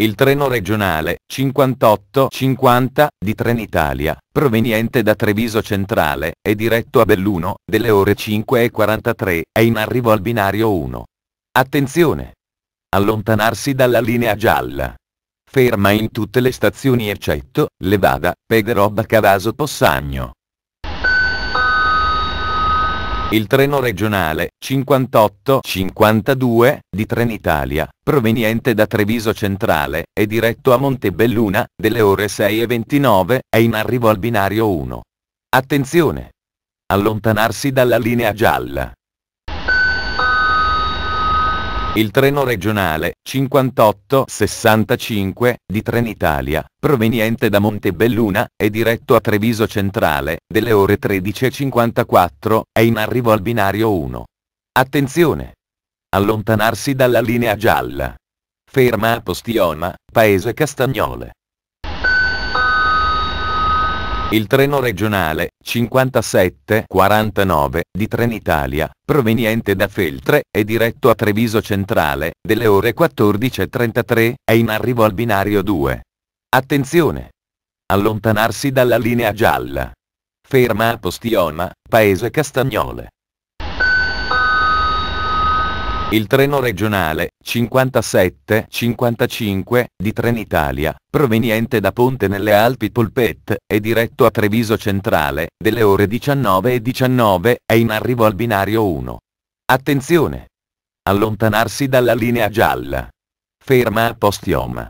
il treno regionale 58-50 di Trenitalia, proveniente da Treviso Centrale, è diretto a Belluno, delle ore 5.43, è in arrivo al binario 1. Attenzione! Allontanarsi dalla linea gialla. Ferma in tutte le stazioni eccetto Levada, Pederobba Cavaso Possagno. Il treno regionale 58-52 di Trenitalia, proveniente da Treviso Centrale, e diretto a Montebelluna, delle ore 6.29, è in arrivo al binario 1. Attenzione! Allontanarsi dalla linea gialla. Il treno regionale 5865 di Trenitalia, proveniente da Montebelluna, è diretto a Treviso Centrale, delle ore 13.54, è in arrivo al binario 1. Attenzione! Allontanarsi dalla linea gialla. Ferma a Postioma, paese Castagnole. Il treno regionale 5749 di Trenitalia, proveniente da Feltre, e diretto a Treviso Centrale, delle ore 14.33, è in arrivo al binario 2. Attenzione! Allontanarsi dalla linea gialla. Ferma a Postiona, paese Castagnole. Il treno regionale 57-55 di Trenitalia, proveniente da Ponte nelle Alpi Polpet, è diretto a Treviso Centrale, delle ore 19 e 19, è in arrivo al binario 1. Attenzione! Allontanarsi dalla linea gialla. Ferma a Postioma.